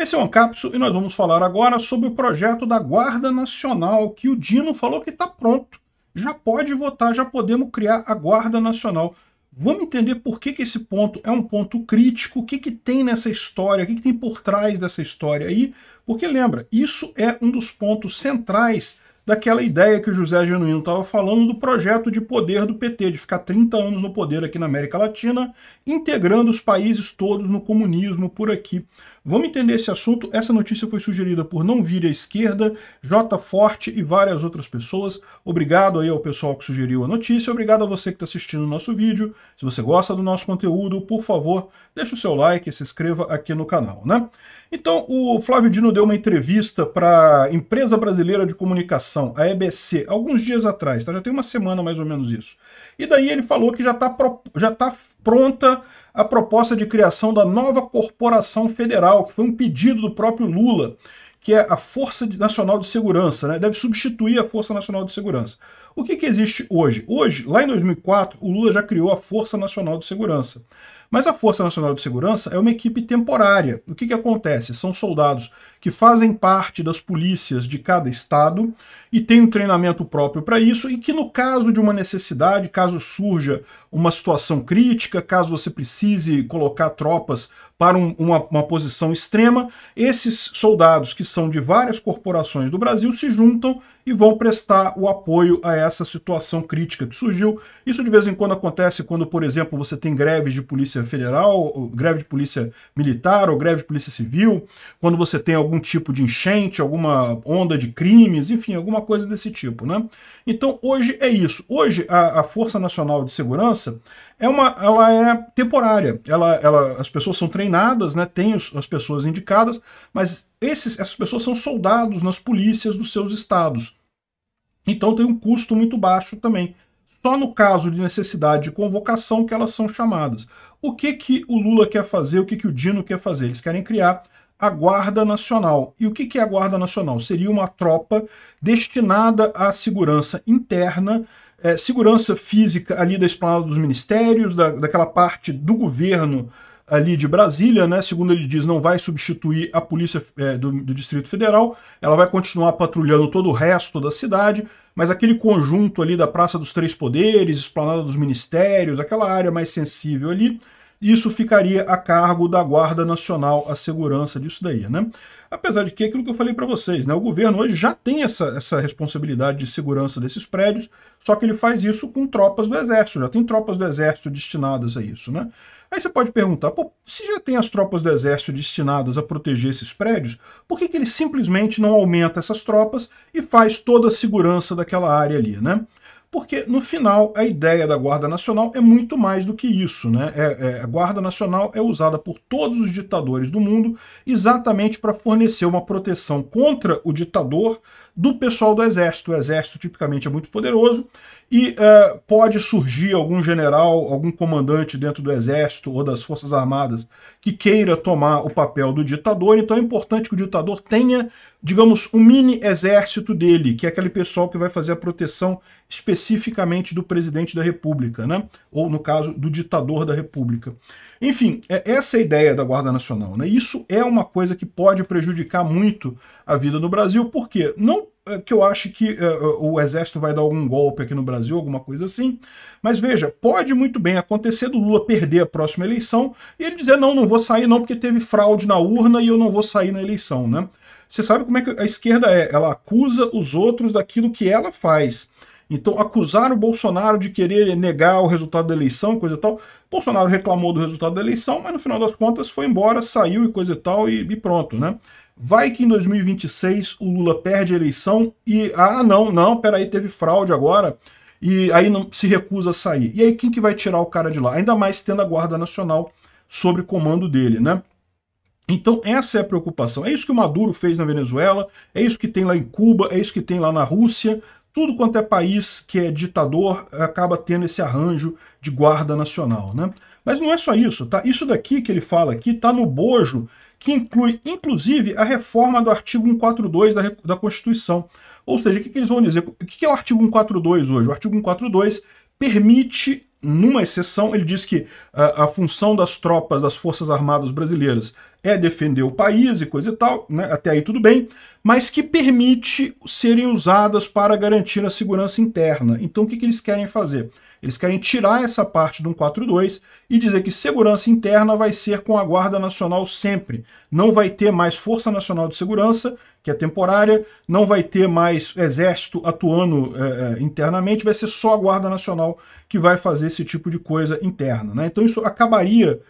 Esse é o Ancapso e nós vamos falar agora sobre o projeto da Guarda Nacional, que o Dino falou que está pronto. Já pode votar, já podemos criar a Guarda Nacional. Vamos entender por que, que esse ponto é um ponto crítico, o que, que tem nessa história, o que, que tem por trás dessa história aí, porque lembra, isso é um dos pontos centrais daquela ideia que o José Genuíno estava falando do projeto de poder do PT, de ficar 30 anos no poder aqui na América Latina, integrando os países todos no comunismo por aqui. Vamos entender esse assunto. Essa notícia foi sugerida por Não Vire à Esquerda, J Forte e várias outras pessoas. Obrigado aí ao pessoal que sugeriu a notícia. Obrigado a você que está assistindo o nosso vídeo. Se você gosta do nosso conteúdo, por favor, deixe o seu like e se inscreva aqui no canal, né? Então, o Flávio Dino deu uma entrevista para a Empresa Brasileira de Comunicação, a EBC, alguns dias atrás, tá? já tem uma semana mais ou menos isso. E daí ele falou que já está já tá pronta a proposta de criação da nova corporação federal, que foi um pedido do próprio Lula, que é a Força Nacional de Segurança, né? deve substituir a Força Nacional de Segurança. O que, que existe hoje? Hoje, lá em 2004, o Lula já criou a Força Nacional de Segurança. Mas a Força Nacional de Segurança é uma equipe temporária. O que, que acontece? São soldados que fazem parte das polícias de cada estado e têm um treinamento próprio para isso e que, no caso de uma necessidade, caso surja uma situação crítica, caso você precise colocar tropas para um, uma, uma posição extrema, esses soldados que são de várias corporações do Brasil se juntam e vão prestar o apoio a essa situação crítica que surgiu. Isso de vez em quando acontece quando, por exemplo, você tem greves de polícia federal, greve de polícia militar ou greve de polícia civil, quando você tem algum tipo de enchente, alguma onda de crimes, enfim, alguma coisa desse tipo, né? Então hoje é isso. Hoje a, a Força Nacional de Segurança é uma, ela é temporária. Ela, ela, as pessoas são treinadas, né? Tem os, as pessoas indicadas, mas esses, essas pessoas são soldados nas polícias dos seus estados. Então tem um custo muito baixo também. Só no caso de necessidade de convocação que elas são chamadas. O que, que o Lula quer fazer, o que, que o Dino quer fazer? Eles querem criar a Guarda Nacional. E o que, que é a Guarda Nacional? Seria uma tropa destinada à segurança interna, é, segurança física ali da esplanada dos ministérios, da, daquela parte do governo ali de Brasília, né? Segundo ele diz, não vai substituir a polícia é, do, do, Distrito Federal, ela vai continuar patrulhando todo o resto da cidade, mas aquele conjunto ali da Praça dos Três Poderes, Esplanada dos Ministérios, aquela área mais sensível ali, isso ficaria a cargo da Guarda Nacional, a segurança disso daí, né? Apesar de que aquilo que eu falei para vocês, né? O governo hoje já tem essa, essa responsabilidade de segurança desses prédios, só que ele faz isso com tropas do Exército, já tem tropas do Exército destinadas a isso, né? Aí você pode perguntar, se já tem as tropas do exército destinadas a proteger esses prédios, por que, que ele simplesmente não aumenta essas tropas e faz toda a segurança daquela área ali, né? Porque, no final, a ideia da Guarda Nacional é muito mais do que isso, né? É, é, a Guarda Nacional é usada por todos os ditadores do mundo exatamente para fornecer uma proteção contra o ditador do pessoal do exército. O exército tipicamente é muito poderoso e eh, pode surgir algum general, algum comandante dentro do exército ou das forças armadas que queira tomar o papel do ditador. Então é importante que o ditador tenha, digamos, um mini exército dele, que é aquele pessoal que vai fazer a proteção especificamente do presidente da república, né? Ou no caso do ditador da república. Enfim, é essa é a ideia da Guarda Nacional. Né? Isso é uma coisa que pode prejudicar muito a vida no Brasil, porque não é, que eu acho que é, é, o exército vai dar algum golpe aqui no Brasil, alguma coisa assim. Mas veja, pode muito bem acontecer do Lula perder a próxima eleição e ele dizer não, não vou sair não porque teve fraude na urna e eu não vou sair na eleição, né? Você sabe como é que a esquerda é? Ela acusa os outros daquilo que ela faz. Então, acusar o Bolsonaro de querer negar o resultado da eleição, coisa e tal. Bolsonaro reclamou do resultado da eleição, mas no final das contas foi embora, saiu e coisa e tal, e, e pronto, né? Vai que em 2026 o Lula perde a eleição e, ah, não, não, peraí, teve fraude agora, e aí não, se recusa a sair. E aí quem que vai tirar o cara de lá? Ainda mais tendo a Guarda Nacional sobre comando dele, né? Então essa é a preocupação. É isso que o Maduro fez na Venezuela, é isso que tem lá em Cuba, é isso que tem lá na Rússia, tudo quanto é país que é ditador acaba tendo esse arranjo de guarda nacional, né? Mas não é só isso, tá? Isso daqui que ele fala aqui está no bojo que inclui, inclusive, a reforma do artigo 142 da, da Constituição. Ou seja, o que, que eles vão dizer? O que, que é o artigo 142 hoje? O artigo 142 permite numa exceção, ele diz que a, ah, a, função das tropas das Forças Armadas Brasileiras é defender o país e coisa e tal, né? até aí tudo bem, mas que permite serem usadas para garantir a segurança interna. Então, o que, que eles querem fazer? Eles querem tirar essa parte do 142 e dizer que segurança interna vai ser com a Guarda Nacional sempre. Não vai ter mais Força Nacional de Segurança, que é temporária, não vai ter mais Exército atuando é, é internamente, vai ser só a Guarda Nacional que vai fazer esse tipo de coisa interna. Né? Então isso acabaria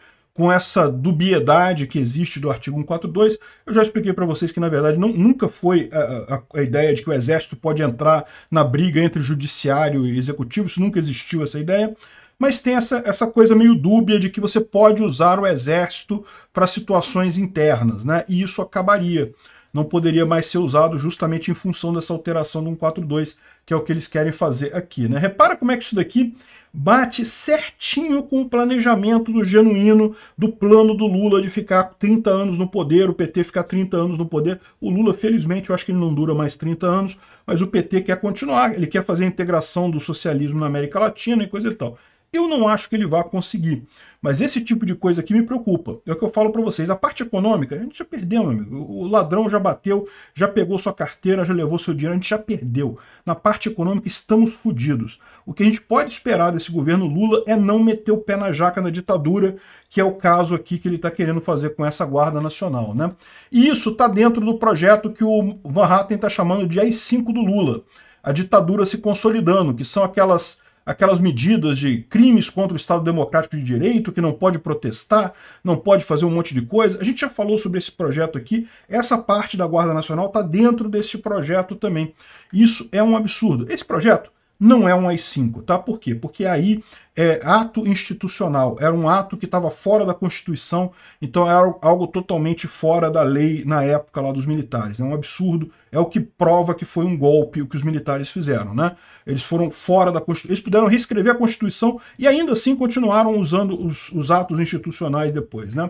com essa dubiedade que existe do artigo 142. Eu já expliquei para vocês que, na verdade, não, nunca foi a, a, a, ideia de que o Exército pode entrar na briga entre Judiciário e Executivo, isso nunca existiu essa ideia. Mas tem essa, essa coisa meio dúbia de que você pode usar o Exército para situações internas, né? e isso acabaria não poderia mais ser usado justamente em função dessa alteração do 142, que é o que eles querem fazer aqui. Né? Repara como é que isso daqui bate certinho com o planejamento do genuíno, do plano do Lula de ficar 30 anos no poder, o PT ficar 30 anos no poder. O Lula, felizmente, eu acho que ele não dura mais 30 anos, mas o PT quer continuar, ele quer fazer a integração do socialismo na América Latina e coisa e tal. Eu não acho que ele vá conseguir. Mas esse tipo de coisa aqui me preocupa. É o que eu falo para vocês. A parte econômica, a gente já perdeu, meu amigo. O ladrão já bateu, já pegou sua carteira, já levou seu dinheiro, a gente já perdeu. Na parte econômica, estamos fodidos. O que a gente pode esperar desse governo Lula é não meter o pé na jaca na ditadura, que é o caso aqui que ele está querendo fazer com essa Guarda Nacional. Né? E isso está dentro do projeto que o Van Hatten está chamando de AI-5 do Lula. A ditadura se consolidando, que são aquelas aquelas medidas de crimes contra o Estado Democrático de Direito, que não pode protestar, não pode fazer um monte de coisa. A gente já falou sobre esse projeto aqui. Essa parte da Guarda Nacional está dentro desse projeto também. Isso é um absurdo. Esse projeto não é um AI-5, tá? Por quê? Porque aí é ato institucional, era um ato que estava fora da Constituição, então era algo totalmente fora da lei na época lá dos militares. É né? um absurdo, é o que prova que foi um golpe o que os militares fizeram, né? Eles foram fora da Constituição, eles puderam reescrever a Constituição e ainda assim continuaram usando os, os atos institucionais depois, né?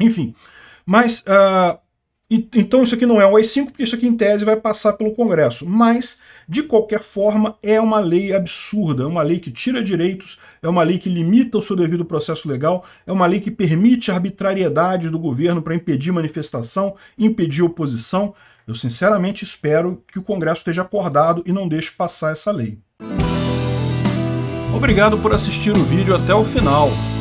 Enfim, mas uh, então isso aqui não é um AI-5, porque isso aqui em tese vai passar pelo Congresso. Mas, de qualquer forma, é uma lei absurda, é uma lei que tira direitos, é uma lei que limita o seu devido processo legal, é uma lei que permite arbitrariedade do governo para impedir manifestação, impedir oposição. Eu sinceramente espero que o Congresso esteja acordado e não deixe passar essa lei. Obrigado por assistir o vídeo até o final.